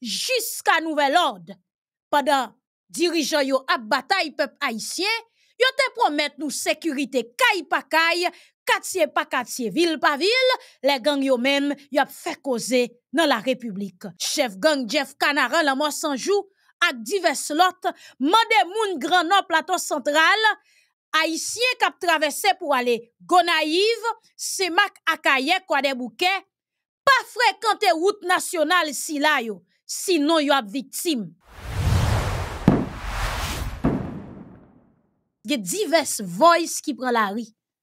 jusqu'à nouvel ordre. Pendant dirigeant yo à bataille peuple haïtien, yo te promet nous sécurité caille par caille, quartier par quartier, ville par ville, les gangs yo même y a fait causer dans la République. Chef gang Jeff Canara, la mort sans joue ak divers lots. mande moun grand nord plateau central haïtien k'ap traversé pour aller Gonaïve, Semak Akaye, Bouquet. Pas fréquenter route nationale si la yo, sinon yo Il y a diverses voix qui prend la rue.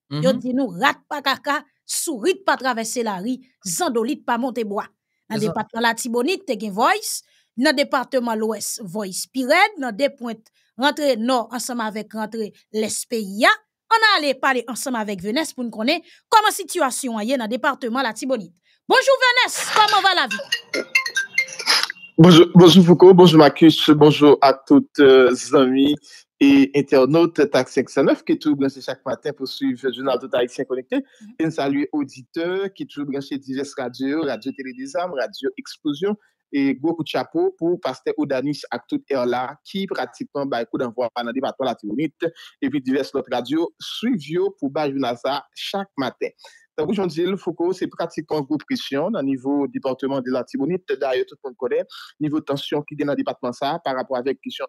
Mm -hmm. Yo mhm. dit nous rat pas kaka, sourit pas traverser la rue, zandolite pa monter bois. Nan département la Tibonite, te gen voice, nan département l'Ouest, voice dans nan depointe rentre nord ensemble avec rentre l'Espéia. on a allé parler ensemble avec Venesse pour nous connaître comment situation est dans le département la Tibonite. Bonjour Vanessa, comment va la vie? Bonjour, bonjour Foucault, bonjour Marcus, bonjour à toutes les euh, amis et internautes TAC 509 qui sont branchés chaque matin pour suivre le journal de haïtien connecté. Mhm. Et salut auditeurs qui sont branchés diverses radios, radio télé des radio explosion et beaucoup de chapeau pour Pasteur Odanis à toute heure là qui pratiquement bah coup d'envoi dans le département la Théonite et puis diverses autres radios suivent pour bah journal chaque matin. Donc aujourd'hui, le Foucault pratique groupe pression au niveau du département de la Tibonite, d'ailleurs tout le monde niveau de tension qui qui dans le département, ça, par rapport avec la question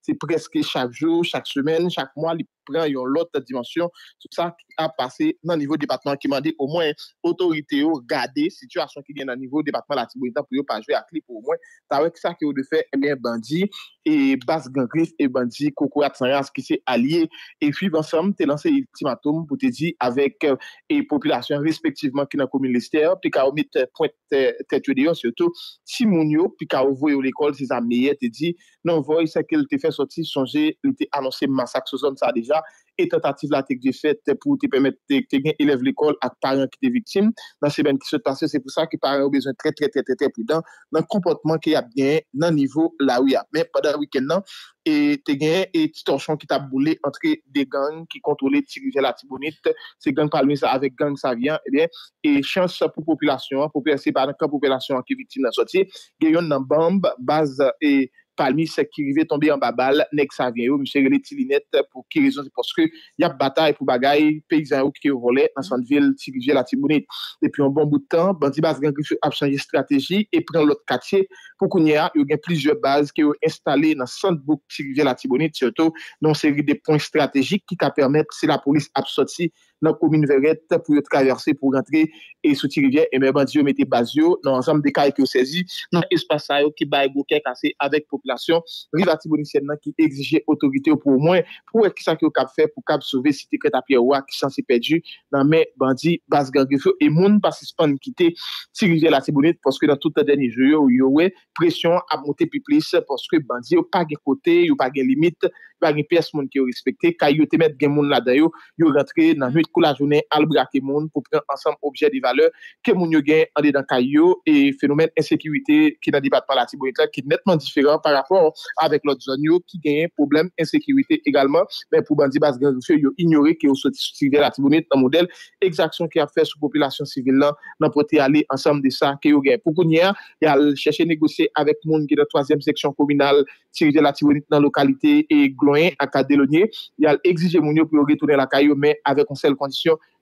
c'est presque presque jour chaque semaine chaque mois mois, Prend une l'autre dimension, tout ça qui a passé dans le niveau département, qui m'a dit au moins autorité ou garder situation qui vient dans le niveau département latino la pour ne pas jouer à clip au moins. T'as vu ça qui a fait eh bien, bandit, et basse gangrif et bandit, Koko Yatsan qui s'est allié, et puis ensemble, tu as lancé l'ultimatum pour te dire avec les euh, populations respectivement qui n'ont dans le commune lister, puis quand on met pointe tête de yon, surtout, si puis quand on voit l'école, ses amis, te dit, non, voyez ce qu'il te fait sortir, changer il été annoncé massacre sous zone ça déjà. E tentative non, eh la tek di fete pou te pemete te gen eleve l'ekol ak paryan ki te viktim. Nan semen ki se passe, se pou sa ki paryan ou bezon tre tre tre tre tre pridan nan kompotman ki yap genye nan nivou la ou ya. Men, padan wiken nan, te genye, e titonshon ki tap boule entre de gang ki kontrole ti rivela ti bonite. Se gang palme sa avek gang sa vyan, e chans sa pou populasyon, se paryan ka populasyon ki viktim nan soti, genyon nan bamb, baz e... Palmi se kiri ve tombe yon babal, nek sa genyo, mwen se rele ti linet pou ki rezon se poske yon batay pou bagay peyizan yo ki yo role nan san de vil ti rije la Tibonit. Depi yon bon boutan, bandi bas gen kif yo ap chanje strategi e pren lot katye pou konye a, yon gen plizye baz ki yo installe nan san de vil ti rije la Tibonit, se to nan seri de pon strategi ki ka permette se la polis ap soti. nan komine veret pou yo traverser pou rentre e soti rivye, e mè bandi yo mette baz yo nan ansam dekaye ki yo sezi nan espasa yo ki baye gwo kèk ase avek populasyon, rizati bonisyen nan ki egzije otorite yo pou mwen pou ek kisa ki yo kap fè, pou kap souve si te kreta piye wak, kisa se pedju, nan mè bandi gaz gangi fè, e moun pasis pan kite, si rizalati bonit poske nan touta deni jeyo, yo we presyon apote pi plis, poske bandi yo pa gen kote, yo pa gen limit yo pa gen pes moun ki yo respektè, kaya yo te met gen moun la dayo, yo rentre nan kou la jounen albrake moun pou pren ansam obje di valeur ke moun yo gen ane dan kayo e fenomen insekirite ki nan dibatman la tibonite ki netman diferan parafon avèk lòt zon yo ki genye problem insekirite egalman men pou bandi bas genjoufe yo ignore ke yo soti sotirge la tibonite nan model exaksyon ki ap fè sou populasyon sivil la nan pote ale ansam de sa ke yo gen pou konye yal chèche negose avèk moun genye dan toazem seksyon kominal tirige la tibonite nan lokalite e gloyen akade lonye yal exige moun yo pou yo retounen la kayo men avèk ansel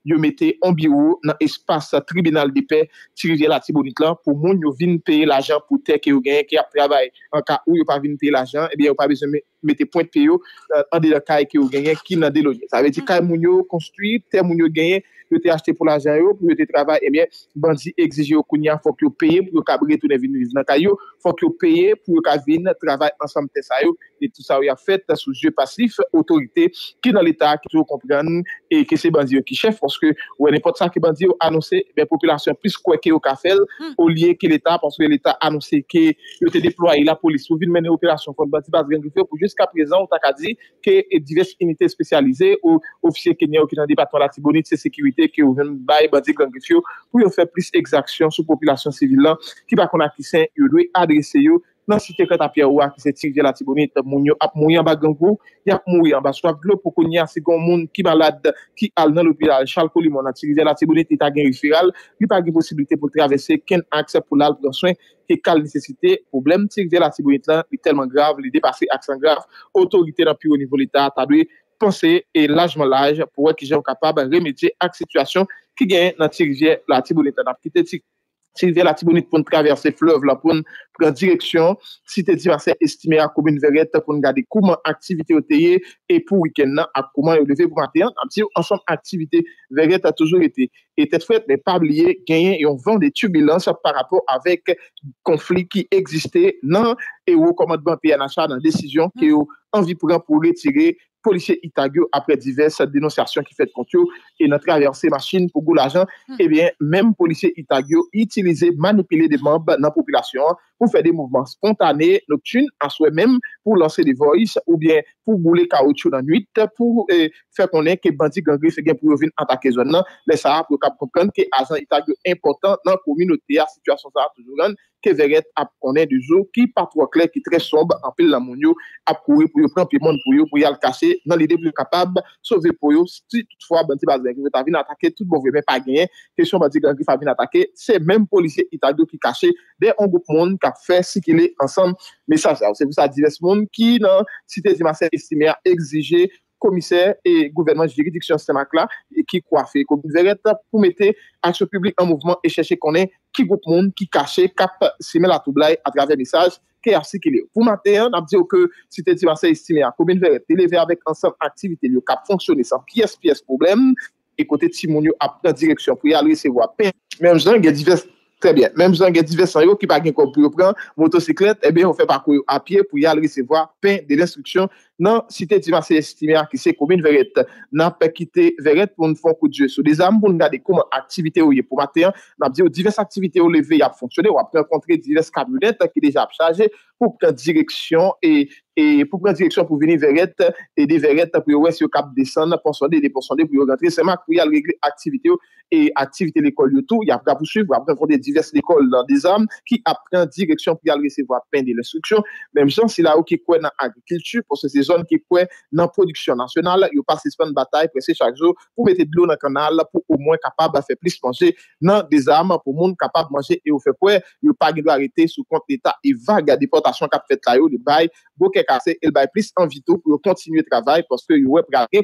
yo mette an biro nan espase tribunal de pae trivye la tibonit la pou moun yo vin paye l ajan pou ter ke yo genye ki apra baye an ka ou yo pa vin paye l ajan ebyen eh yo pa bezeme mette pointe paye euh, yo an de la kaye ke yo genye ki nan de lonye sa ve di kaye mm. moun yo konstruy ter moun yo genye Vous avez acheté pour l'argent, pour que vous eh bien, les bandits exigent au country, faut que vous payez pour que vous tous les dans le il faut que payent pour pour venir travailler ensemble. Et tout ça, vous a fait sous jeu passif, autorité, qui dans l'État, qui comprennent et que c'est bandits qui sont chefs, parce que vous n'avez pas de que les bandits ont annoncé, la eh population plus quoi que vous fait, hmm. au lieu que l'État, parce que l'État a annoncé que vous avez déployé la police, pour venir mener une opération pour le bandit pour jusqu'à présent, on a dit que diverses unités spécialisées, ou officiers qui sont dans le département de la Tibonite c'est sécurité. ou yon fè plis exaksyon sou populasyon sivil lan ki pa kon akisen yon dwe adrese yon nan sitè kwen tapye ou akisen tir jè la tibounit ap moun yon ap moun yon bagan kou yon ap moun yon baswak lò pou kon yon se goun moun ki balad ki al nan lopi al chal kol yon nan tir jè la tibounit ita gen rifiral yon pa gen posibilite pou travesse ken aksep pou lal pou danswen ke kal nisesite problem tir jè la tibounit lan yon telman grav li depase aksan grav otorite rapi ou nivou lita atadwe Penseye e lajman laj pou wè ki jè w kapab remedye ak situasyon ki gen nan ti rivye la tibouni tanap. Ki te ti rivye la tibouni pou n'praverse flev la pou n'pren direksyon, ti te ti vase estime akoumen veret pou n'gade kouman aktivite ou teye e pou wiken nan akouman e ouleve pou anteyant. Amsi yo, ansan aktivite veret a toujou ete. et et fwet mè pabliye genyen yon van de tumilanse par rapport avèk konflik ki egziste nan e wou komad ban pi anachan nan desisyon ki wou mm. anvi pran pou le tire polisye Itagyo apre divers denosasyon ki fèd kontyo e nan travè anse machine pou goul ajan mm. e eh byen mèm polisye Itagyo itilize manipile de mamb nan populasyon pou fè de mouvman spontanè noktun an souè mèm, pou lansè de voyis, ou bè pou moulè kaoutchou nan nwit, pou euh, fè konè ke bantik gangri fè gen pou yovin an takè zon nan, lè sa ap pou kap kopkan, ke ajan ita gyo impotant nan koumi nou tè a situasyon sa ap toujou ran, ke veret ap konen di zo, ki patwa kler ki tre sob, apil la moun yo, ap kouye pou yo, pranpil moun pou yo, pou ya l kache, nan li de pou yo kapab, sove pou yo, si tout fwa bon banti bazi gangrif, avin atake, tout bonvemen pa genyen, kesyon bazi gangrif avin atake, se menm polisye itagyo ki kache, den an goup moun, kap fe si ki le ansan, mesaj avse, visa adives moun, ki nan, si te zima se estime a exije, komiser e gouvenman jiridiksyon senak la, ki kwafe. Koumine veret pou mette aksyon publik an mouvman e cheshe konen ki gout moun, ki kache kap simen la toublai a travye misaj, ki asikile. Pou mater, nap diyo ke citeti basay istime ya, koumine veret, deleve avèk ansan aktivite liyo, kap fonksyone san piyes piyes poublem, e kote timon yo ap nan direksyon pou yal resevo apen. Mem zan gen divest, trebyen, mem zan gen divest san yo ki pa gen kopi yo pran, motosiklet, e ben yo fe parkou yo apye pou y nan, si te dima se estime a ki se koumine veret, nan pekite veret pou n'fon kou dje sou. De zan, pou n'ga de koum aktivite ou ye pou maten, nan ap diyo divers aktivite ou le ve yap fonksyonen, ou ap prekontre divers kabinet ki de jap chaje pou prek direksyon pou veni veret edi veret pou yo wens yo kap desen pou yon rentre seman, pou yal regle aktivite ou, et aktivite l'ekol yotou, yap kapousu, pou ap prekontre divers l'ekol nan de zan, ki ap pren direksyon pou yal resevo ap pen de l'instruksyon. Mem jan, si la ou ki kwen nan agrikilchou Zon ke kwe nan produksyon nasyonal, yo pasi semen batay prese chak zyo pou mette dlo nan kanal pou ou mwen kapab a fe plis manje nan dezama pou mwen kapab manje yo fe kwe. Yo pa gilwa rete sou konti eta eva gya deportasyon kap fet tayo, yo bay boke kase, yo bay plis anvito pou yo kontinuye travay poste yo we prake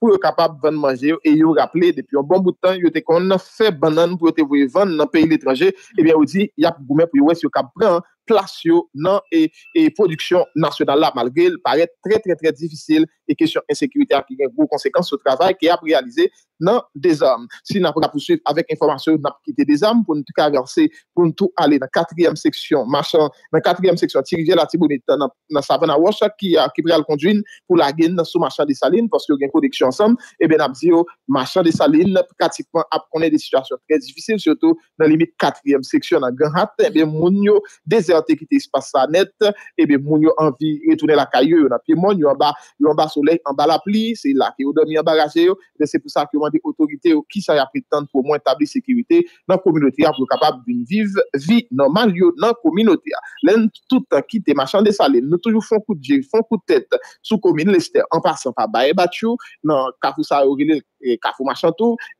pou yo kapab ven manje yo. Yo rapple depi yon bon boutan yo te kon na fe banan pou yo te vwe ven nan peyi letranje, ebyen yo di ya pou goumen pou yo we se yo kap pran an. plasyon nan e, e produksyon nasyonal la, malge il paret tre tre tre difisil, e kesyon insekwite api gen vou konsekans sou travay, ki ap realize nan dezam. Si nan ap rap posyiv avèk informasyon nan ap kite dezam, pou nou tuk avanse, pou nou tou ale nan katriyem seksyon, machan, nan katriyem seksyon ati rije la ati bonita nan savan awosha ki preal konduin pou la gen sou machan de salin, pos yo gen produksyon ansam, e ben ap zio machan de salin ap kati pou ap konen de situasyon prezifisil, soto nan limit katriyem seksyon nan gen hat, e eh ben moun yo dezen ki te espasa net, ebe eh moun yo anvi etounen la kayo yo nan pi moun, yo anba yon anba solek, anba la pli, se eh la ki yo demi anbagaje yo, de se pou sa ki yo anbi otorite yo, ki sa ya pritande pou moun etabli sekirite nan kominoti ya pou kapab bin vive, vi nan man yo nan kominoti ya, len toutan ki te machan de sa, len nou toujou fon kout je, fon kout tet, sou komin leste, anpa san pa baye bat yo, nan ka fousa yo gine l E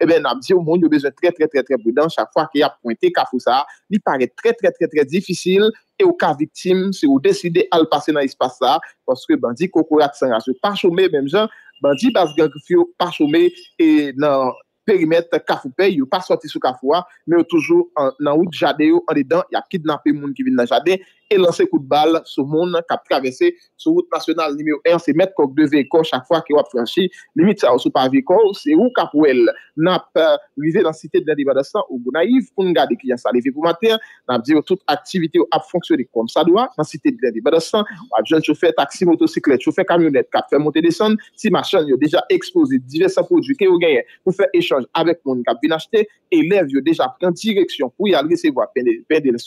eh ben ap di yo moun yo bezè trè trè trè brudan chak fwa ki ap pointe kafou sa, li pare trè trè trè trè difisil, e yo ka vitim se yo deside alpase nan espase sa, poske bandi kokorat san raje, pa chome menm jan, bandi bas gen kifyo pa chome, e nan perimet kafou pe, yo pa sorti sou kafou a, men yo toujou nan wout jade yo, an de dan, ya kid nan pe moun ki vin nan jade, e lanse kout bal sou moun kap travese sou route nasyonal nimeyo 1 se met kok de veykon chak fwa ki wap franshi limit sa ou sou pavikon ou se ou kap wèl nap rive nan site de lè di bada san ou goun naif pou nga de ki jan salive pou mater nap diyo tout aktivite ou ap fonksyori kon sa doa nan site de lè di bada san wap jen choufe taksi motosiklet choufe kamyonet kap fè moutè desan si machan yo deja ekspozi diversan prodjou ke yo genye pou fè echange avek moun kap binachte elev yo deja pren direksyon pou yalri se wap pènde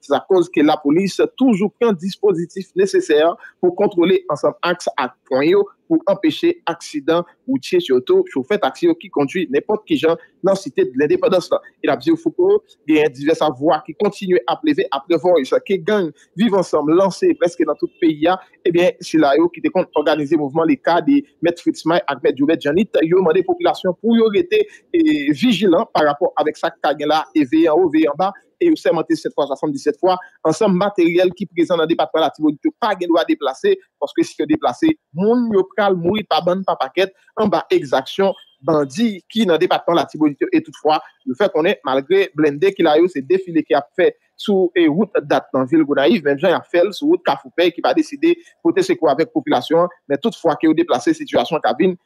C'est à cause que la police toujours prend dispositif nécessaire pour contrôler ensemble axe à point pou empèche aksidant ou tche choto chou fèt aksidant ki kondjou nèpot ki jan nan site de l'indépendance la. Et la bise ou foukou, gen yon divers avwa ki kontinuè ap levè ap levò, yon sa ke gen, viv ansam, lansè preske nan tout peyi ya, ebyen eh si la yo ki te kont organize mouvment le ka di met Fritz May ak met Joubet Janit, yo mande populasyon pou yo rete e vijilan par rapport avek sa kak gen la e vey an ou vey an ba, e yo semente 7 fois, 17 fois, ansam materyel ki prezen nan depat relative ou di tou pa gen do a deplase, poske si yo deplase, moun myopkal moui pa ban, pa paket, an ba exaksyon bandi ki nan de patan la tibolite, et toutfwa, le fèk onè malgre blendè ki la yo se defile ki ap fè sou e wout dat nan vil Gonaiv, men jan ya fèl sou wout kafoupe ki pa deside potè se kou avèk populasyon men toutfwa ki yo deplase situasyon kabine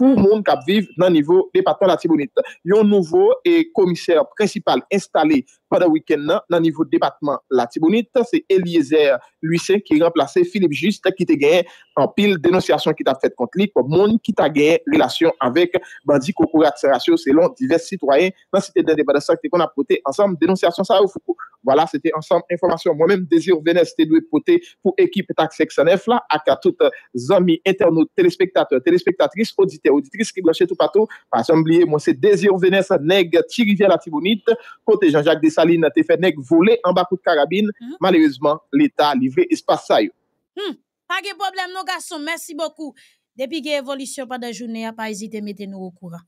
Moun kap viv nan nivou depatman la Tibounit. Yon nouvo e komiser precipal instale pada wiken nan nan nivou depatman la Tibounit, se Eliezer Luysen ki remplase Philippe Juste ki te genye an pil denonsyasyon ki ta fet kont li pou moun ki ta genye relasyon avek bandi koukourat se rasyon selon divers sitwayen nan site de depatman sa ki te kon apote ansam denonsyasyon sa ou foukou. Voilà, c'était ensemble information. Moi-même, Désir Vénès, Louis Poté pour équipe Taxe 609 là, à toutes les euh, amis, internautes, téléspectateurs, téléspectatrices, auditeurs, auditrices qui branchent tout partout. Pas oublier, moi, c'est Désir Vénès, Neg, Thierry la Tibonite, côté Jean-Jacques Dessaline, t'es fait Neg voler en bas de carabine. Hum? Malheureusement, l'État a livré espace ça. Hmm. Pas de problème, nos garçons. Merci beaucoup. Depuis que évolution pendant la journée, pas hésiter à mettre nous au courant.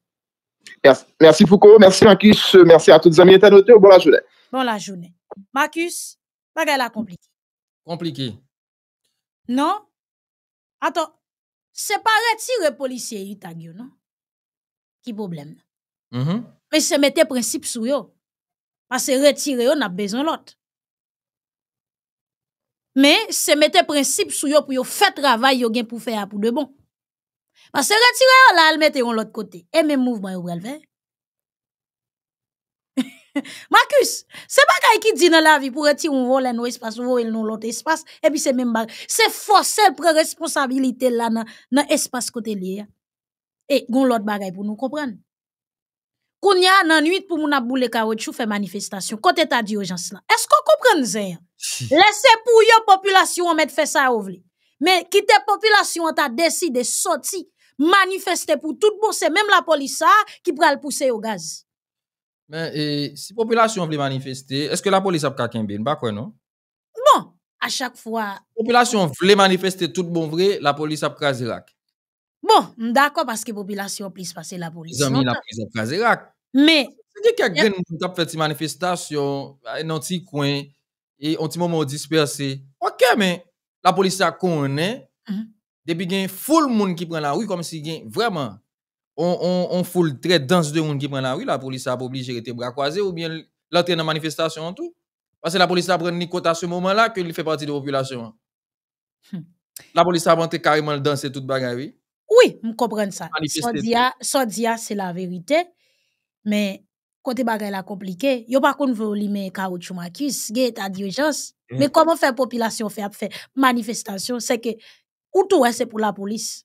Merci, merci Foucault, merci merci à toutes les amis internautes. Bonne journée. Bonne journée. Marcus, bagay la compliqué. Compliqué. Non? Attends. C'est pas retirer policier Utagio, non? Qui problème? Mais mm-hmm. Mais se mette principe sur yo. Parce que retirer on a besoin l'autre. Mais mettre le principe sur yo pour yo le travail yo pour faire pour de bon. Parce que retirer là, elle mettait sur l'autre côté. Et même mouvement yon le faire. Marcus, c'est pas qui dit dans la vie pour retirer un vol dans l'espace, voler dans l'autre espace, et puis c'est même mal. C'est force, pour responsabilité là dans l'espace côté lié. Et gon l'autre bagaille pour nous comprendre. Qu'on y a une nuit pour mon aboule caoutchouc faire manifestation. Côté ta d'urgence là. Est-ce qu'on comprend, ça? Laissez pour la population mettre faire ça à vle. Mais quitte population ta décidé, sortir, manifester pour tout bon, c'est même la police ça qui le pousser au gaz. Mais si la population voulait manifester, est-ce que la police a pris quelqu'un bah, Bon, à chaque fois... La population voulait manifester tout bon vrai, la police a pris Zirac. Bon, d'accord parce que la population a pris la police. Ils ont la police, Mais... Si quelqu'un a faire une manifestation dans un petit coin, et un moment dispersé, ok, mais la police a connu, mm-hmm. depuis qu'il y a un plein de qui prend la rue, comme s'il y avait vraiment on, on, on fout le dense de monde qui prend la rue, la police a obligé de te bras croisés ou bien l'entrée dans manifestation en tout. Parce que la police a pris côté à ce moment-là qu'il fait partie de la population. Hmm. La police a monté carrément dans tout toute bagarre. Oui, je comprends ça. Sodia, c'est la vérité. Mais côté bagarre la compliqué, yo pas qu'on veut limer caoutchouc Marcus, à d'urgence. Hmm. Mais comment faire population faire faire manifestation, c'est que ou tout c'est pour la police.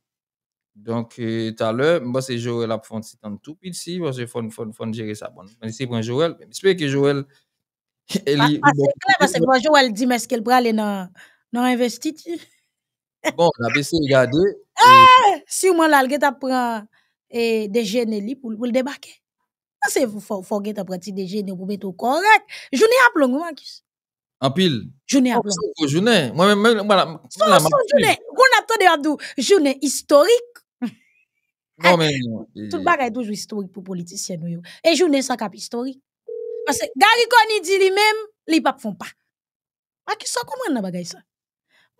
Donc, euh, tout à l'heure, c'est Joël qui a fait un petit tout pile ici, parce que il faut gérer ça. Bon, merci pour Joël. J'espère que Joël. C'est clair, parce que Joël dit, mais est-ce qu'elle peut aller dans l'investiture Bon, on a gardé. Sûrement, garder. Ah! Si au moins, eh, des jeunes pour, pour le débarquer. C'est vous, il faut que des jeunes pour mettre au correct. Je n'ai pas plongé, Marcus. En pile. Journée après. Journée. Moi-même, voilà. Son, journée. On attend Abdou. Journée historique. Non, eh, mais. Tout le bagay toujours historique pour politicien. Et journée sans cap historique. Parce que Gary Koni dit lui-même, les papes font pas. Mais ah, qui ça comment dans bagarre ça?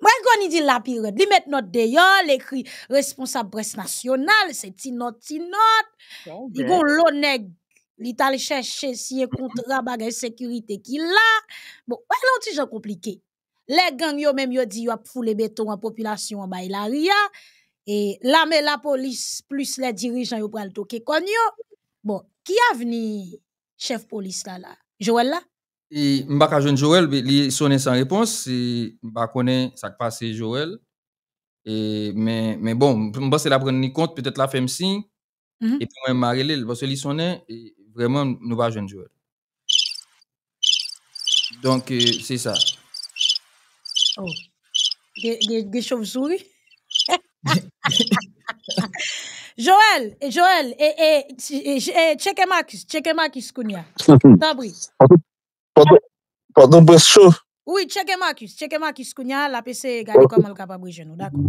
Moi, Koni dit la pire. Il met notre d'ailleurs, l'écrit responsable presse nationale, c'est ti note, ti note. Ils gon ben. l'honneur l'Italie cherche si est contre la sécurité qui a. bon ouais un petit compliqué les gangs ont même ont dit yo a foulé béton en population en bail et là mais la police plus les dirigeants prennent pral toke kon yo bon qui a venu chef police là là Joël là et pas Joël il sonne sans réponse m'ba connaît ça qui Joël et mais mais bon m'pense la prendre ni compte peut-être la femme signe Et puis, moi, je parce que lui sonnait, et vraiment, nous pas jeunes joueurs. Donc, euh, c'est ça. Oh. Des des chauves-souris? Joël, et eh, Joël, et, eh, et, eh, et, check Marcus, checker Marcus Kounia. Tabri. Pardon, Brescho. Oui, check Marcus, check Marcus Kounia, la PC, regardez comme le capable de nous, d'accord?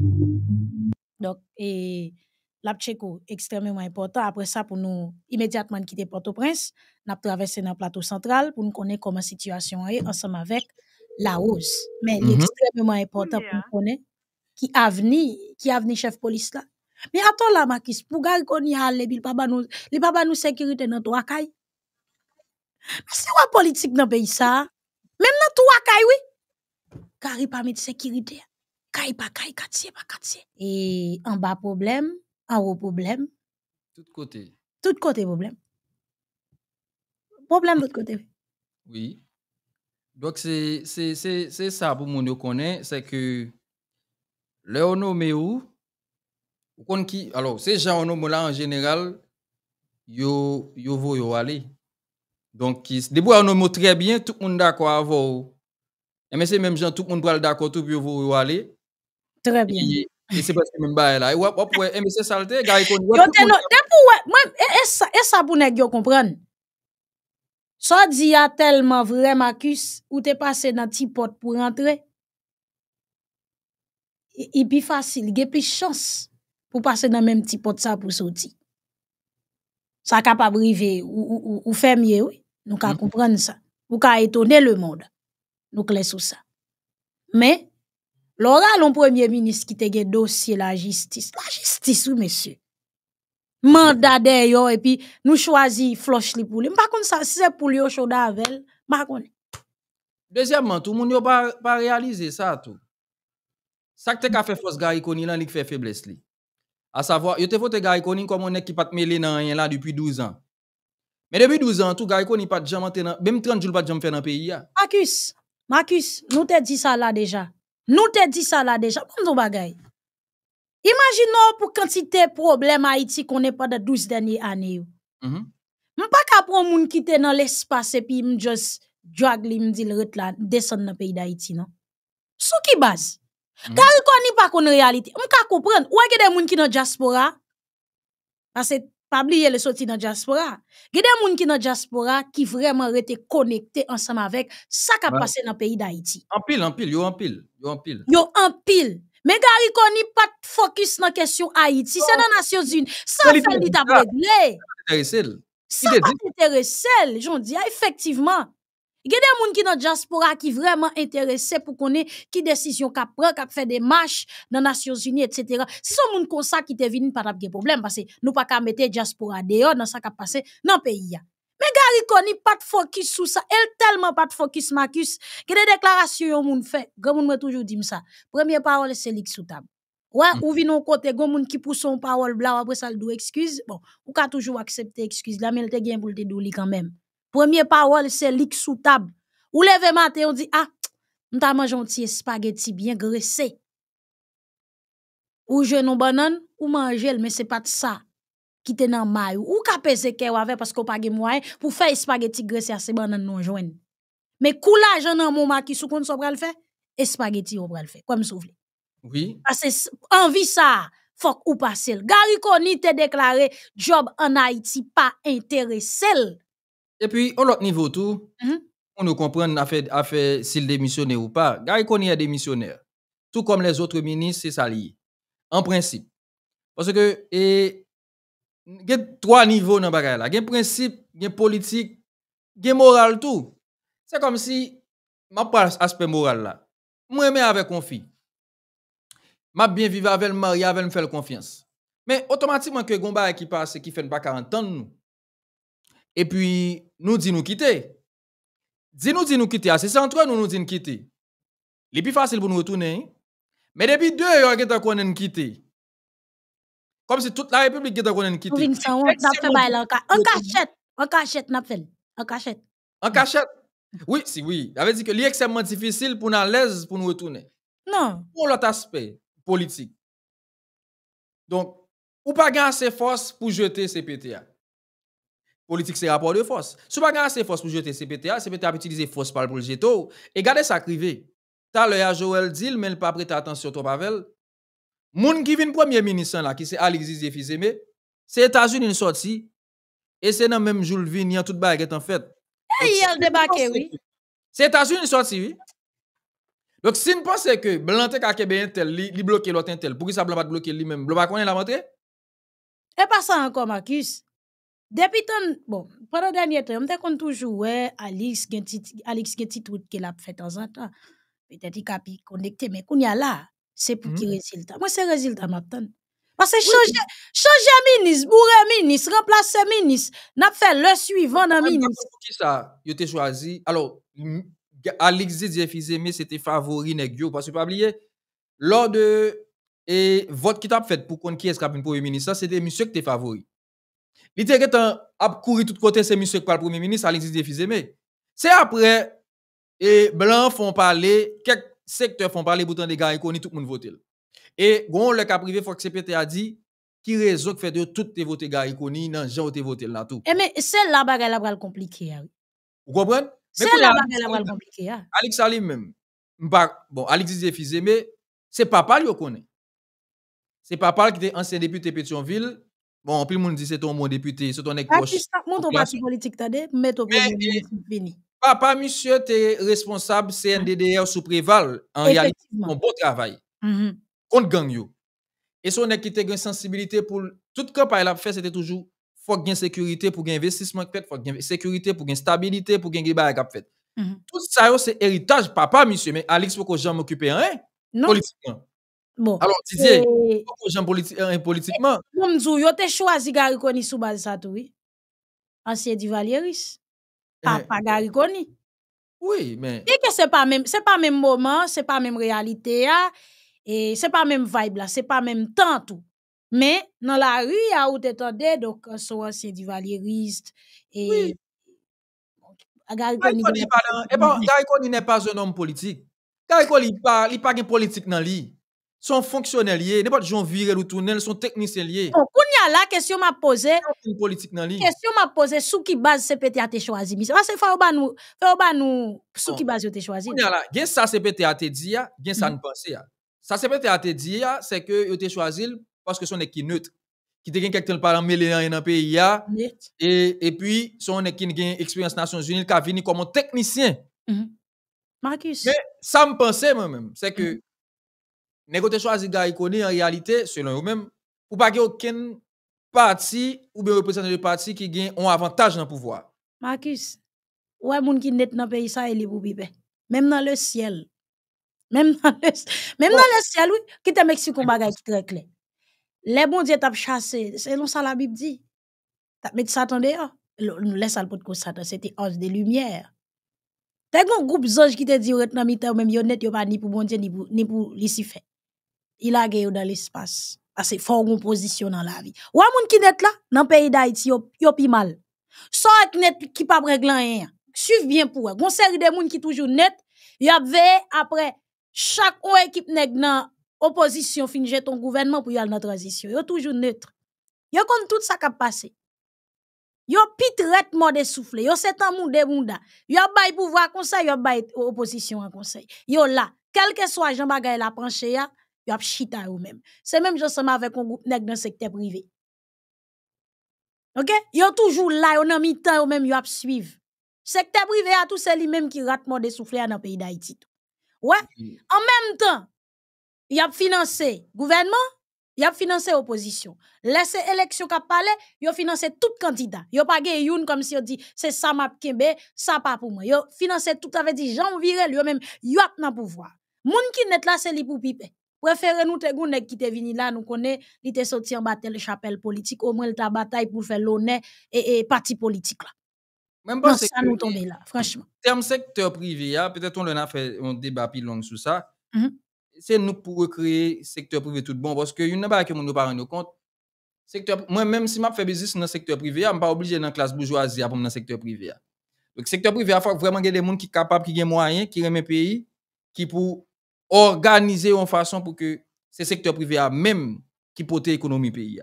Donc, et l'Apcheco, extrêmement important. Après ça, pour nous immédiatement quitter Port-au-Prince, nous traversé dans le plateau central pour nous connaître comment la situation est ensemble avec la hausse. Mais c'est extrêmement important pour nous connaître qui avenir, qui avenir chef police là. Mais attends là, Makis, pour gars qu'on y a, les papa nous, les papa nous sécurité dans trois cailles. Mais c'est quoi politique dans le pays ça? Même dans trois cailles, oui. Car il pas de sécurité. Caille pas caille, quartier e, pas quartier. Et en bas problème, au problème. Tout côté. Tout côté problème. Problème de côté. Oui. Donc, c'est ça pour mon qui connaît, c'est que le nommé où, ou qui, alors, ces gens là en général, yo yo vo yo aller. Donc, debout on nommé très bien, tout le monde d'accord avec mais c'est même gens, tout le monde d'accord, tout le vous yo aller. Très bien. Et c'est parce que même bail là. Et wop, wop, wop, MC gars, il faut nous. Et ça, et ça, pour nous comprendre. Ça dit, y a tellement vrai, Marcus, ou t'es passé dans petit pot pour rentrer. Et puis facile, il y a plus de chance pour passer dans même petit pot ça pour sortir. Ça capable arriver ou, ou, ou, faire mieux, oui. Nous mm comprendre ça. Ou qu'à étonner le monde. Nous clés sur ça. Mais, Lora loun premye minis ki te ge dosye la jistis. La jistis, wou mè sè. Mandade yo, epi nou chwazi flos li pou li. Mpa kon sa, se se pou li yo chou da avèl, mpa kon. Dezyèmman, tou moun yo pa realize sa tou. Sak te ka fè fos garikoni lan li k fè fè bles li. A savo, yo te fote garikoni komon nek ki pat mele nan yon lan dupi 12 an. Mè dupi 12 an, tou garikoni pat jaman tenan, bem 30 joul pat jaman fè nan peyi ya. Makus, makus, nou te di sa la deja. Nou te di mm-hmm. non? sa mm-hmm. la deja. Pwè mdou bagay? Imaginò pou kantite problem a iti konen pa de 12 denye ane yo. M pa kapron moun ki te nan l'espace epi m just drag li m di lret la deson nan peyda iti, no? Sou ki baz? Ka rikon ni pa konen reality. M ka koupren. Ou a gede moun ki nan diaspora? A se... pas oublier le sorti dans diaspora. Il y a qui dans diaspora qui vraiment rete connectés ensemble avec ça qui a passé dans le pays d'Haïti. En pile, en pile, yo en pile, yo en pile. Yo en pile. Mais Gary Koni pas de focus dans la question Haïti. C'est dans la oh. Nations Unies. Ça fait l'état Ça c'est l'état de Ça J'en dis, ah, effectivement. Il y a des gens qui dans diaspora qui vraiment intéressés pour connaître qui décision qu'a prend, qu'a fait des marches dans les Nations Unies, etc. Si sont gens comme ça qui te venu pas de problème parce que nous pas qu'à mettre diaspora dehors dans ça qui est passé dans le pays. Mais Gary Connie pas de focus sur ça. Elle tellement pas de focus, Marcus. Que des déclarations yon fait. Grand moun m'a toujours dit ça. Première parole, c'est lik sous table. Ouais, mm. ou y côté, grand monde qui pousse son parole blanc après ça, le doit excuse. Bon, ou ka toujours accepter excuse là, mais elle te gen pour douli quand même première parole, c'est lik sous table. Ou leve matin, on dit, ah, nous t'a mangé un petit spaghetti bien graissé. Ou je jeune banane, ou manger, mais c'est pas ça qui te nan ou. Ou ka pese ke ou parce qu'on pas de moyen pour faire spaghetti graissé à ces bananes non joine. Mais coulage nan mon ki sou kon so pral fait, et spaghetti ou pral fait. Comme souvle. Oui. Parce envie ça, fok ou passer. Gary koni te déclaré job en Haïti pas intéressé et puis, au l'autre niveau tout, mm-hmm. on nous comprend à fait, s'il démissionne ou pas. Gary a est démissionnaire. Tout comme les autres ministres, c'est ça lié. En principe. Parce que, il y a trois niveaux dans le là. Il y a principe, il y a politique, il y a moral tout. C'est comme si, ma pas aspect moral là. Moi, même avec confiance. Je bien vivre avec le mari, avec me faire confiance. Mais automatiquement, que Gomba qui passe, qui fait pas 40 ans, nous et puis nous dit nous quitter. dis nous dit nous quitter, c'est entre nous nous dit nous quitter. Les plus facile pour nous retourner. Hein? Mais depuis deux ans, que qu'on nous quitter. Comme si toute la République était qu'on nous quitter. Nous en cachette, en cachette en cachette. En cachette. Oui, si oui, ça avait dire que c'est extrêmement difficile pour nous à l'aise pour nous retourner. Non. Pour l'autre aspect politique. Donc, ou pas gagner ses forces pour jeter ces PTA. Politique, c'est rapport de force. Si vous n'avez pas assez force pour jeter CPTA, CPTA a utilisé force pour le jeter. Et regardez ça privé. T'as l'œil Joël Dille, mais il pas prêté attention trop Pavel. Moun qui vient premier ministre là, qui c'est Alexis mais c'est États-Unis sortie. Et c'est dans même jour le vin, tout toute baguette en fait. Et eh, il a le débarqué, oui. C'est États-Unis sortie, oui. Donc, si nous pensons que Blantec a tel, il bloque l'autre tel, pourquoi ça bloque pas bloqué lui-même Blanc pas connaît la montée Et pas ça encore, Marcus. Depuis ton, bon, pendant dernier temps, je me toujours, ouais, Alix, Alix, petit tout qu'elle a fait de temps en temps. Peut-être qu'il a pu connecter, mais qu'on y a là, c'est pour qui le qui hmm. résultat. Moi, c'est résultat, maintenant. Parce que changer, changer ministre, bourrer ministre, remplacer ministre, n'a fait le suivant dans ministre. Pour qui ça, il a choisi. Alors, Alex Alix, mais c'était favori, nest parce que pas oublier. Lors de, et vote qui t'a fait pour qu'on qui est-ce qu'il a ministre, c'était monsieur qui était favori. L'idée que tu a couru tout le côté, c'est M. le Premier ministre, Alexis mais C'est après, et Blanc font parler, quelques secteurs font parler bouton de gars tout le monde vote. Et quand on a le cas privé, il faut que c'est PT a dit, qui raison fait que tout te vote les gars dans gens j'ai voté là tout. E mais c'est là-bas qu'elle a le compliquée. Vous comprenez? C'est là-bas qu'elle a le compliquée. Alexis salim même, bon, Alexis c'est papa lui qui connaît. C'est papa qui est ancien député Pétionville. Bon, plus le monde dit c'est ton mon député, c'est ton ex ça, Mon ton parti politique, t'as dit, mais ton fini. Papa, monsieur, t'es responsable CNDDR sous préval. En réalité, mon bon travail. Mm-hmm. Contre gang yo. Et son équité, qui t'a une sensibilité pour tout le camp, il a fait, c'était toujours, faut gagner sécurité pour gagner investissement, faut gagner sécurité pour gagner stabilité, pour gagner débat la fait. Mm-hmm. Tout ça, c'est héritage, papa, monsieur. Mais Alex, pourquoi je m'occupe, un. Hein? Non. Bon. Alors, Didier, pourquoi et... Hein, politiquement? Pour tu as choisi Gary sous base ça oui. Ancien du eh. Papa Pas Oui, mais. et que c'est pas le même moment, c'est pas la même réalité, ce et c'est pas même vibe là, c'est pas le même temps tout. Mais, dans la rue, où tu es, donc, euh, soit ancien Valériste et. Oui. Gary Garikoni hein. eh ben, n'est pas un homme politique. il pas n'est pas un politique dans lui son fonctionnaire lié, n'importe Jean viré ou tunnel, son technicien lié. Bon, y a la question m'a posé. Une politique dans Question m'a posé, sous qui base CPT a été choisi. Parce que faut ba nous, faut ba nous sous qui base a été choisi. Kounia la, gen ça CPT a été dit, gen ça mm-hmm. nous pensé Ça CPT a été dit c'est que a été choisi parce que son équipe neutre qui te gen quelqu'un en mêlé dans pays ya. Et et puis son équipe gen expérience Nations Unies qui a venu comme un technicien. Mm Marcus. Mais ça me pensait moi-même, c'est que mm-hmm. Nèg te choisi Gary Kone en réalité selon eux-mêmes ou pas aucun parti ou bien représentant de parti qui gagne un avantage dans le pouvoir. Marcus, ouais moun qui net dans pays ça il pour bibé. Même dans le ciel. Même dans le même dans le ciel oui, qui te Mexique un qui très clair. Les bons dieux t'a chassé, selon ça la Bible dit. T'a mis Satan hein. dehors. Nous laisse à pour Satan, c'était ange des lumières. T'as un groupe d'anges qui te dit retenant mi même honnête, net yo pas ni pour bon Dieu ni pour ni pour Lucifer il a gagné dans l'espace. Parce que faut position dans la vie. Ou à moun qui net là, dans le pays d'Haïti, yo, pi mal. Soit net qui pas réglant rien. suive bien pour eux. Gon série de moun qui toujours net, yo après chaque équipe nèg nan opposition fin ton gouvernement pour y aller dans transition. Yo toujours neutre. Yo compte tout ça qui a passé. Yo pit traitement de souffle. Yo c'est un moun de mounda. Yo bay pouvoir conseil, yo bay opposition en conseil. Yo là, quel que soit Jean Bagay la branche ya, yon chita yo même. C'est même j'en avec un groupe nèg dans le secteur privé. Ok? yo toujours là, yo nan mitan temps même a ap Secteur privé a tout c'est li même qui rate des souffler dans le pays d'Haïti. Ouais? Mm-hmm. En même temps, y ap financé gouvernement, y ap financé opposition. Laisse élection kap pale, yon financé tout candidat. yo pa gen yon comme si on dit, c'est ça m'a kembe, ça pas pour moi. Yon financé tout avec dit, j'en Viré lui même yo ap nan pouvoir. Moun ki net là c'est li pou piper Préférez nous te gonne qui te vini là, nous connaît, il te sorti en bataille chapelle politique, au moins ta bataille pour faire l'honneur et, et parti politique là. Même pas ça nous tombe là, franchement. Terme secteur privé, ah, peut-être on a fait un débat plus long sur ça. Mm-hmm. C'est nous pour recréer secteur privé tout bon, parce que une pas que nous pas nous compte. Secteur, moi même si m'a fait business dans secteur privé, je ah, suis pas obligé dans classe bourgeoisie pour dans secteur privé. Ah. Donc secteur privé, il faut vraiment des gens qui sont capables, qui ont moyens, qui aiment le pays, qui pour organiser en façon pour que ce secteur privé a même qui pote l'économie pays.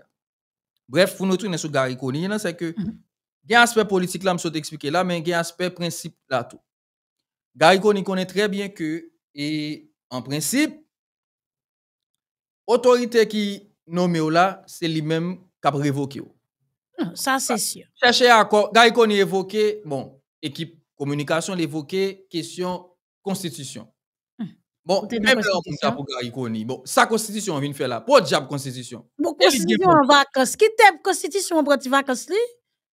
Bref, pour nous tourner sur Gary hein, c'est que mhm. il y a un aspect politique là, je vais expliquer là, mais il y a un aspect principe là tout. Gary connaît très bien que, et en principe, autorité qui nomme là, c'est lui-même qui a révoqué. Ah, ça, c'est bah, sûr. Chercher à Gary évoqué, bon, équipe communication l'évoquer question constitution. Bon, même là, on pour Garikoni. Bon, sa constitution, on vient faire là. Pour diable constitution. Bon, constitution en vacances. Qui t'aime constitution pour tes vacances, là.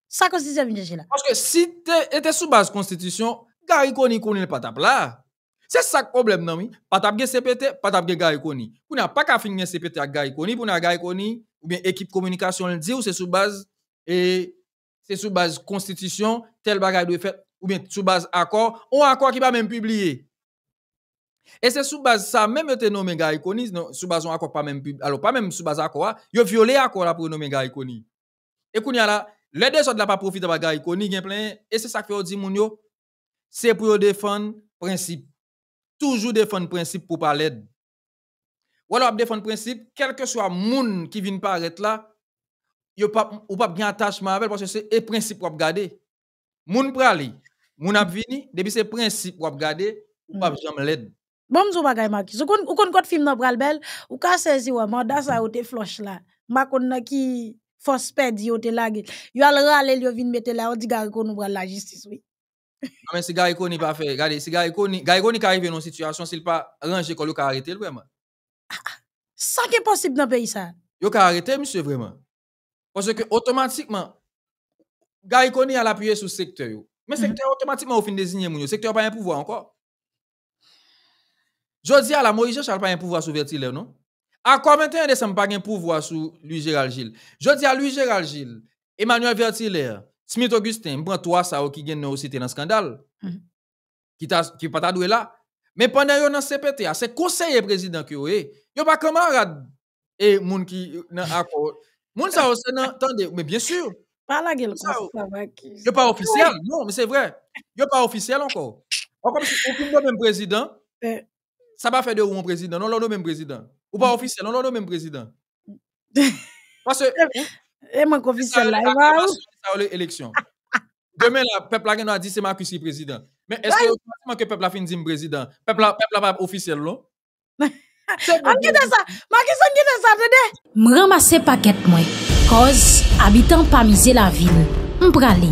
Sa constitution, on vient là. Parce que si t'es sous base constitution, Garikoni, Koni connaît pas ta là. C'est ça le problème, non? Pas tap gen CPT, pas tap Garikoni. Pou n'a pas qu'à finir CPT à Garikoni, pou n'a Garikoni, ou bien équipe communication le dit, ou c'est sous base, et c'est sous base constitution, tel bagage doit faire, ou bien sous base accord, ou accord qui va même publier. E se soubaz sa, mèm yo te nomen ga ikoni, soubazon akor pa mèm, alo pa mèm soubaz akor, yo viole akor la pou nomen ga ikoni. E koun ya la, le de sot la pa profite ba ga ikoni, gen plè, e se sak fè ou di moun yo, se pou yo defon prinsip. Toujou defon prinsip pou pa led. Wala wap defon prinsip, kelke swa moun ki vin paret la, yo pap, ou pap gen attachman avèl, parce se e prinsip wap gade. Moun prali, moun ap vini, debi se prinsip wap gade, ou pap jom led. Bon vous bagay Makis, Vous si un film nan pral bel, ou vous avez que manda sa Vous te floche la. ma vous ki Vous pedi yo te lage. Yo al rale yo vin la, ou di la justice Non ah, si gare avez pas fait gade, si gare kon gare ka arrive non si l pa range kon yo ka vous vraiment. Ça qui est san dans le pays, ça. Yo ka monsieur, vraiment. vraiment. que que automatiquement gare kon a al sur secteur, yo. Mais secteur mm-hmm. fin moun yo, secteur pa un vous dis à la Moïse Charles pas un pouvoir sur Vertilè, non? À quoi ne décembre pas un pouvoir sur Louis Gérald Gilles? dis à Louis Gérald Gilles, Emmanuel Vertilè, Smith Augustin, prend toi ça qui gagne aussi cité dans scandale. Qui mhm. ta qui pas là. Mais pendant yon dans CPTA, c'est conseiller président qui est. Yo pas camarade et moun qui nan accord. moun ça aussi nan attendez, mais bien sûr. Pas la gueule ça. pas officiel, non, mais c'est vrai. Yo pas officiel encore. Encore si aucun même président. Eh ça va faire de vous un président. Non, non, non, même président. Ou pas mm. officiel. Non, non, non, même président. Parce que. Et eh, hein? eh, mon officiel là, il va. élections. Demain, le peuple a dit c'est Marcus qui président. Mais est-ce que automatiquement que le peuple a fini de président? Le peuple a pas officiel, non? Je ça, sa, Marcus an gite sa, tede. M ramase paket mwen, koz la ville, m aller.